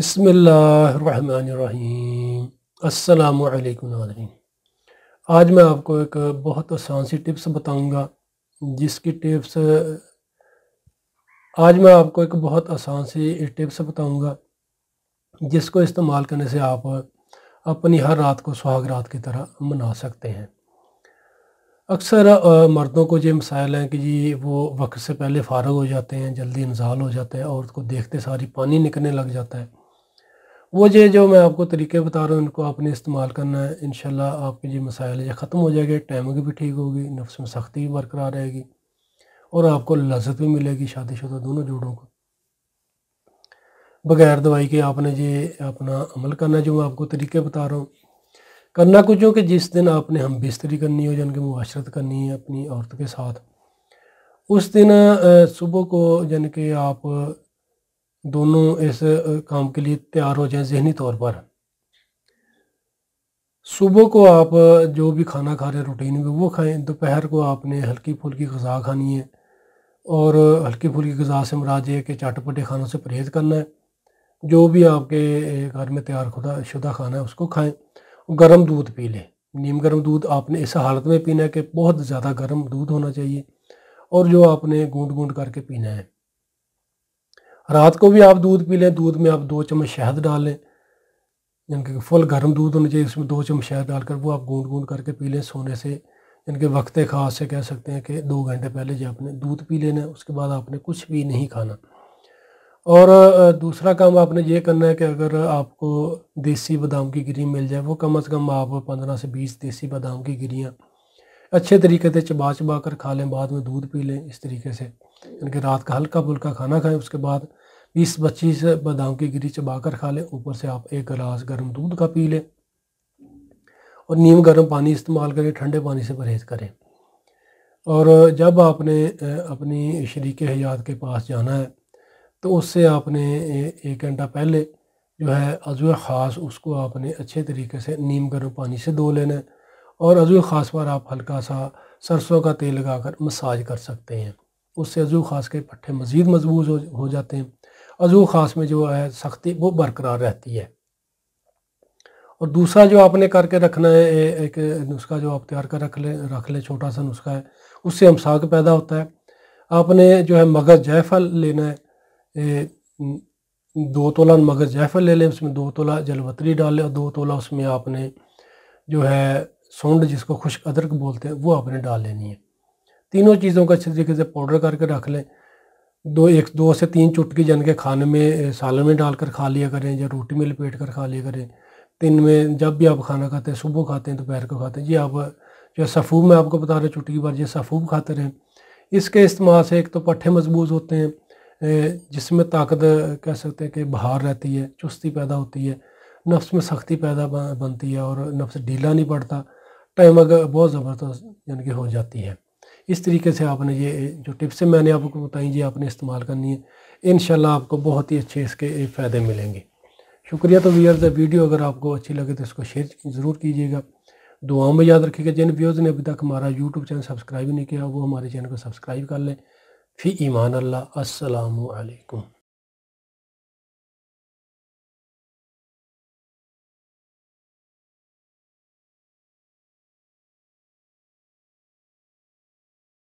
अस्सलाम अल्लाम नाजरीन आज मैं आपको एक बहुत आसान सी टिप्स बताऊंगा जिसकी टिप्स आज मैं आपको एक बहुत आसान सी टिप्स बताऊंगा जिसको इस्तेमाल करने से आप अपनी हर रात को सुहाग रात की तरह मना सकते हैं अक्सर मर्दों को ये मसाइल हैं कि जी वो वक्त से पहले फारग हो जाते हैं जल्दी इंजाल हो जाते हैं औरत को देखते सारी पानी निकलने लग जाता है वो जो जो मैं आपको तरीके बता रहा हूँ इनको आपने इस्तेमाल करना है इन आपके जो मसाइल जो ख़त्म हो जाएंगे टाइमिंग भी ठीक होगी नफ्स में सख्ती भी बरकरार रहेगी और आपको लजत भी मिलेगी शादीशुदा दोनों जोड़ों को बगैर दवाई के आपने ये अपना अमल करना जो मैं आपको तरीके बता रहा हूँ करना कुछ हो कि जिस दिन आपने हम बिस्तरी करनी हो यानी कि मुआशरत करनी है अपनी औरत के साथ उस दिन सुबह को यानी कि आप दोनों इस काम के लिए तैयार हो जाएं जहनी तौर पर सुबह को आप जो भी खाना खा रहे हैं रूटीन में वो खाएं दोपहर को आपने हल्की फुल्की गज़ा खानी है और हल्की फुल्की गज़ा से मराज है कि चटपटे खानों से परहेज़ करना है जो भी आपके घर में तैयार खुदा शुदा खाना है उसको खाएं गर्म दूध पी लें नीम गर्म दूध आपने इस हालत में पीना है कि बहुत ज़्यादा गर्म दूध होना चाहिए और जो आपने गूंद गूंद करके पीना है रात को भी आप दूध पी लें दूध में आप दो चम्मच शहद डाल लें यानी कि फुल गर्म दूध होना चाहिए उसमें दो चम्मच शहद डालकर वो आप गूंद गूंद करके पी लें सोने से यानी कि वक्त ख़ास से कह सकते हैं कि दो घंटे पहले जो आपने दूध पी लेना है उसके बाद आपने कुछ भी नहीं खाना और दूसरा काम आपने ये करना है कि अगर आपको देसी बादाम की गिरी मिल जाए वो कम अज़ कम आप पंद्रह से बीस देसी बादाम की गिरियाँ अच्छे तरीके से चबा चबा कर खा लें बाद में दूध पी लें इस तरीके से इनके रात का हल्का फुल्का खाना खाएं उसके बाद बीस पच्चीस बादाम की गिरी चबा कर खा लें ऊपर से आप एक गिलास गर्म दूध का पी लें और नीम गर्म पानी इस्तेमाल करें ठंडे पानी से परहेज़ करें और जब आपने अपनी शरीक हयात के पास जाना है तो उससे आपने एक घंटा पहले जो है अजू ख़ास उसको आपने अच्छे तरीके से नीम गर्म पानी से धो लेना है और अजू ख़ास पर आप हल्का सा सरसों का तेल लगा कर मसाज कर सकते हैं उससे अजू ख़ास के पट्ठे मज़ीद मजबूत हो, जाते हैं अजू ख़ास में जो है सख्ती वो बरकरार रहती है और दूसरा जो आपने करके रखना है एक नुस्खा जो आप तैयार कर रख लें रख लें छोटा सा नुस्खा है उससे हम साग पैदा होता है आपने जो है मगज़ जायफल लेना है ए, दो तोला मगज़ जायफल ले लें उसमें दो तोला जलवतरी लें और दो तोला उसमें आपने जो है सूंड जिसको खुश अदरक बोलते हैं वो आपने डाल लेनी है तीनों चीज़ों का अच्छे तरीके से पाउडर करके रख लें दो एक दो से तीन चुटकी जान के खाने में सालन में डालकर खा लिया करें या रोटी में लपेट कर खा लिया करें दिन में जब भी आप खाना खाते हैं सुबह खाते हैं दोपहर को खाते हैं जी आप जो सफ़ूब मैं आपको बता रहा चुटकी बार ये सफ़ूब खाते रहें इसके इस्तेमाल से एक तो पट्ठे मजबूत होते हैं जिसमें ताकत कह सकते हैं कि बहार रहती है चुस्ती पैदा होती है नफ्स में सख्ती पैदा बनती है और नफ्स ढीला नहीं पड़ता टाइम अगर बहुत ज़बरदस्त यानी कि हो जाती है इस तरीके से आपने ये जो टिप्स मैंने आपको बताई जी आपने इस्तेमाल करनी है इन आपको बहुत ही अच्छे इसके फ़ायदे मिलेंगे शुक्रिया तो व्यूअर्स वीडियो अगर आपको अच्छी लगे तो इसको शेयर ज़रूर कीजिएगा दुआओं में याद रखिएगा जिन व्यूअर्स ने अभी तक हमारा यूट्यूब चैनल सब्सक्राइब नहीं किया वो हमारे चैनल को सब्सक्राइब कर लें फ़ी ईमान अल्लाह असलकम